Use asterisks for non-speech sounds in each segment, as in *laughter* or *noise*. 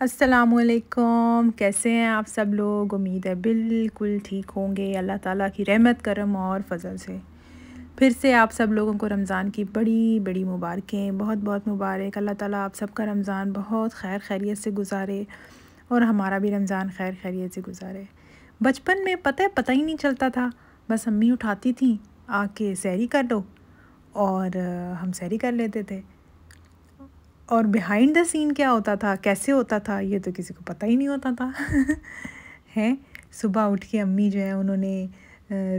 असलकुम कैसे हैं आप सब लोग उम्मीद है बिल्कुल ठीक होंगे अल्लाह ताला की रहमत करम और फजल से फिर से आप सब लोगों को रमज़ान की बड़ी बड़ी मुबारकें बहुत बहुत मुबारक अल्लाह ताला आप सबका रमज़ान बहुत खैर खैरियत से गुजारे और हमारा भी रमज़ान खैर खैरियत से गुजारे बचपन में पता है पता ही नहीं चलता था बस अम्मी उठाती थी आके सैरी कर लो और हम सैरी कर लेते थे और बिहाइंड द सीन क्या होता था कैसे होता था ये तो किसी को पता ही नहीं होता था *laughs* हैं सुबह उठ के अम्मी जो है उन्होंने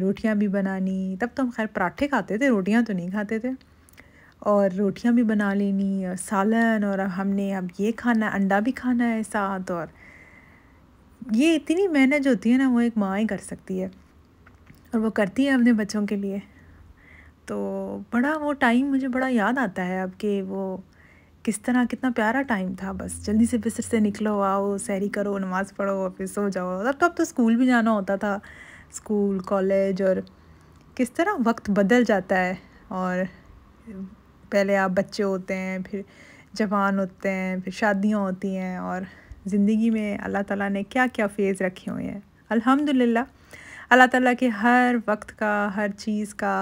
रोटियां भी बनानी तब तो हम खैर पराठे खाते थे रोटियां तो नहीं खाते थे और रोटियां भी बना लेनी और सालन और अब हमने अब ये खाना अंडा भी खाना है साथ और ये इतनी मेहनत जो होती है ना वो एक माँ ही कर सकती है और वो करती है अपने बच्चों के लिए तो बड़ा वो टाइम मुझे बड़ा याद आता है अब कि वो किस तरह कितना प्यारा टाइम था बस जल्दी से बिस्तर से निकलो आओ सैरी करो नमाज़ पढ़ो और फिर सो जाओ तब तो अब तो स्कूल भी जाना होता था स्कूल कॉलेज और किस तरह वक्त बदल जाता है और पहले आप बच्चे होते हैं फिर जवान होते हैं फिर शादियाँ होती हैं और ज़िंदगी में अल्लाह ताला ने क्या क्या फ़ेज़ रखे हुए हैं अल्हम्दुलिल्लाह अल्लाह ताला के हर वक्त का हर चीज़ का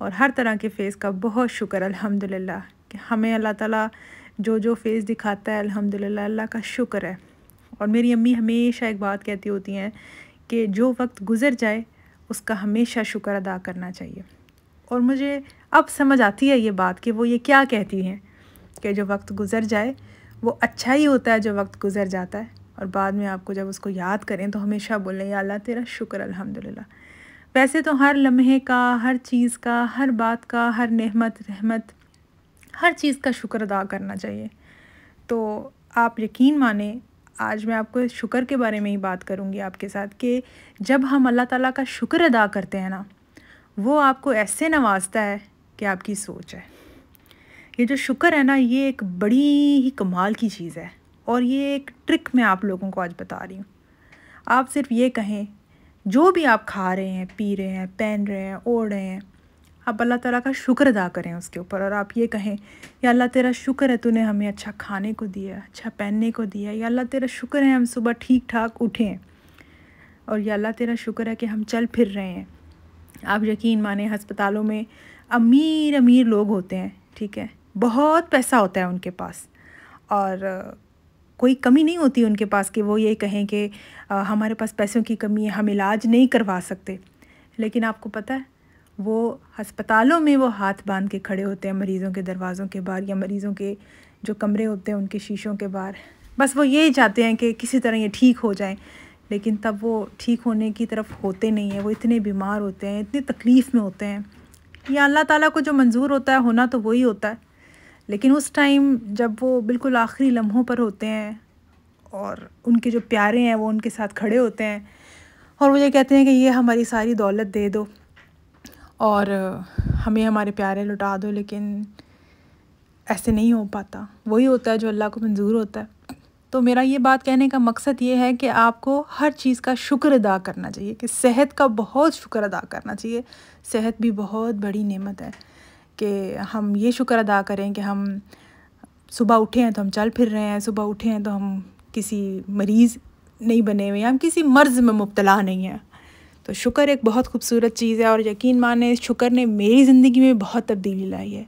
और हर तरह के फ़ेज़ का बहुत शुक्र अल्हम्दुलिल्लाह कि हमें अल्लाह ताला जो जो फेस दिखाता है अल्हम्दुलिल्लाह अल्लाह का शुक्र है और मेरी अम्मी हमेशा एक बात कहती होती हैं कि जो वक्त गुज़र जाए उसका हमेशा शुक्र अदा करना चाहिए और मुझे अब समझ आती है ये बात कि वो ये क्या कहती हैं कि जो वक्त गुज़र जाए वो अच्छा ही होता है जो वक्त गुज़र जाता है और बाद में आपको जब उसको याद करें तो हमेशा बोलें या अल्लाह तेरा शुक्र अल्हम्दुलिल्लाह वैसे तो हर लम्हे का हर चीज़ का हर बात का हर नेमत रहमत हर चीज़ का शुक्र अदा करना चाहिए तो आप यकीन माने आज मैं आपको शुक्र के बारे में ही बात करूँगी आपके साथ कि जब हम अल्लाह ताला का शुक्र अदा करते हैं ना वो आपको ऐसे नवाजता है कि आपकी सोच है ये जो शुक्र है ना ये एक बड़ी ही कमाल की चीज़ है और ये एक ट्रिक मैं आप लोगों को आज बता रही हूँ आप सिर्फ ये कहें जो भी आप खा रहे हैं पी रहे हैं पहन रहे हैं ओढ़ रहे हैं आप अल्लाह ताला का शुक्र अदा करें उसके ऊपर और आप ये कहें या अल्लाह तेरा शुक्र है तूने हमें अच्छा खाने को दिया अच्छा पहनने को दिया या अल्लाह तेरा शुक्र है हम सुबह ठीक ठाक उठें और या अल्लाह तेरा शुक्र है कि हम चल फिर रहे हैं आप यकीन माने हस्पतालों में अमीर अमीर लोग होते हैं ठीक है बहुत पैसा होता है उनके पास और कोई कमी नहीं होती उनके पास कि वो ये कहें कि हमारे पास पैसों की कमी है हम इलाज नहीं करवा सकते लेकिन आपको पता है वो हस्पतालों में वो हाथ बांध के खड़े होते हैं मरीज़ों के दरवाज़ों के बाहर या मरीज़ों के जो कमरे होते हैं उनके शीशों के बाहर बस वो यही चाहते हैं कि किसी तरह ये ठीक हो जाएं लेकिन तब वो ठीक होने की तरफ होते नहीं हैं वो इतने बीमार होते हैं इतनी तकलीफ़ में होते हैं या अल्लाह ताला को जो मंजूर होता है होना तो वही होता है लेकिन उस टाइम जब वो बिल्कुल आखिरी लम्हों पर होते हैं और उनके जो प्यारे हैं वो उनके साथ खड़े होते हैं और वो ये कहते हैं कि ये हमारी सारी दौलत दे दो और हमें हमारे प्यारे लुटा दो लेकिन ऐसे नहीं हो पाता वही होता है जो अल्लाह को मंजूर होता है तो मेरा ये बात कहने का मकसद ये है कि आपको हर चीज़ का शुक्र अदा करना चाहिए कि सेहत का बहुत शुक्र अदा करना चाहिए सेहत भी बहुत बड़ी नेमत है कि हम ये शुक्र अदा करें कि हम सुबह उठे हैं तो हम चल फिर रहे हैं सुबह उठे हैं तो हम किसी मरीज़ नहीं बने हुए हैं हम किसी मर्ज़ में मुबतला नहीं हैं तो शुक्र एक बहुत खूबसूरत चीज़ है और यकीन माने शुक्र ने मेरी ज़िंदगी में बहुत तब्दीली लाई है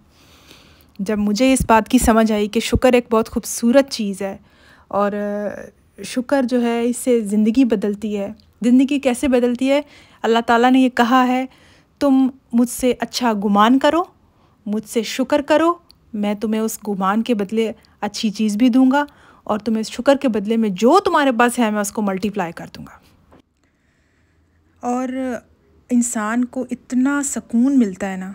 जब मुझे इस बात की समझ आई कि शुक्र एक बहुत खूबसूरत चीज़ है और शुक्र जो है इससे ज़िंदगी बदलती है ज़िंदगी कैसे बदलती है अल्लाह ताला ने ये कहा है तुम मुझसे अच्छा गुमान करो मुझसे शुक्र करो मैं तुम्हें उस गुमान के बदले अच्छी चीज़ भी दूंगा और तुम्हें शुक्र के बदले में जो तुम्हारे पास है मैं उसको मल्टीप्लाई कर दूंगा और इंसान को इतना सुकून मिलता है ना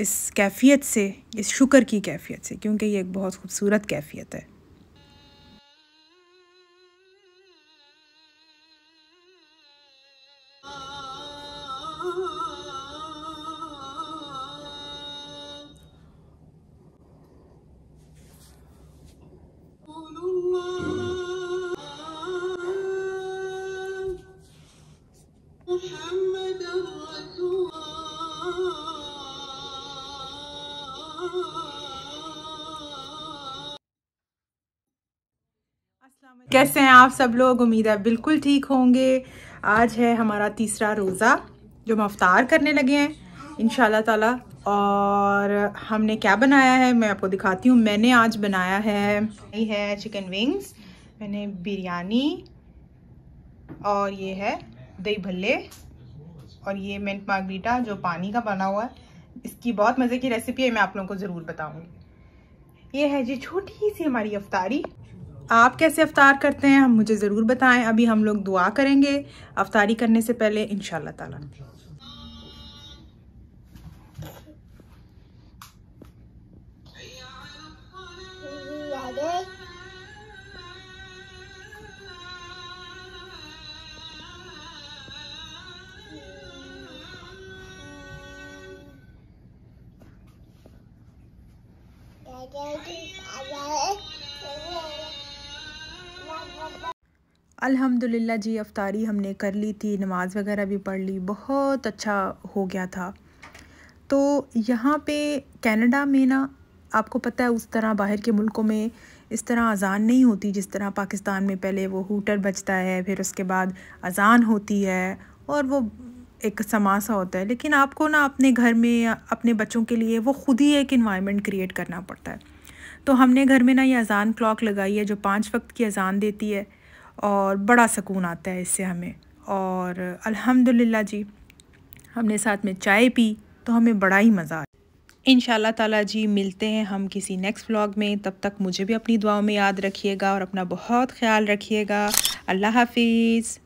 इस कैफ़ियत से इस शुक्र की कैफ़ियत से क्योंकि ये एक बहुत खूबसूरत कैफ़ियत है कैसे हैं आप सब लोग उम्मीद है बिल्कुल ठीक होंगे आज है हमारा तीसरा रोज़ा जो हम अवतार करने लगे हैं इन ताला और हमने क्या बनाया है मैं आपको दिखाती हूँ मैंने आज बनाया है ये है चिकन विंग्स मैंने बिरयानी और ये है दही भल्ले और ये मिंट मार्गरीटा जो पानी का बना हुआ है इसकी बहुत मज़े की रेसिपी है मैं आप लोगों को ज़रूर बताऊँगी ये है जी छोटी सी हमारी अफ्तारी आप कैसे अवतार करते हैं हम मुझे ज़रूर बताएं अभी हम लोग दुआ करेंगे अवतारी करने से पहले इन ताला Daddy. अल्हम्दुलिल्लाह जी अफ्तारी हमने कर ली थी नमाज़ वगैरह भी पढ़ ली बहुत अच्छा हो गया था तो यहाँ पे कनाडा में ना आपको पता है उस तरह बाहर के मुल्कों में इस तरह अजान नहीं होती जिस तरह पाकिस्तान में पहले वो हूटर बजता है फिर उसके बाद अजान होती है और वो एक समा सा होता है लेकिन आपको ना अपने घर में अपने बच्चों के लिए वो ख़ुद ही एक इन्वायरमेंट क्रिएट करना पड़ता है तो हमने घर में ना ये अजान क्लॉक लगाई है जो पाँच वक्त की अजान देती है और बड़ा सुकून आता है इससे हमें और अल्हम्दुलिल्लाह जी हमने साथ में चाय पी तो हमें बड़ा ही मज़ा आया इन ताला जी मिलते हैं हम किसी नेक्स्ट व्लॉग में तब तक मुझे भी अपनी दुआओं में याद रखिएगा और अपना बहुत ख्याल रखिएगा अल्लाह हाफिज़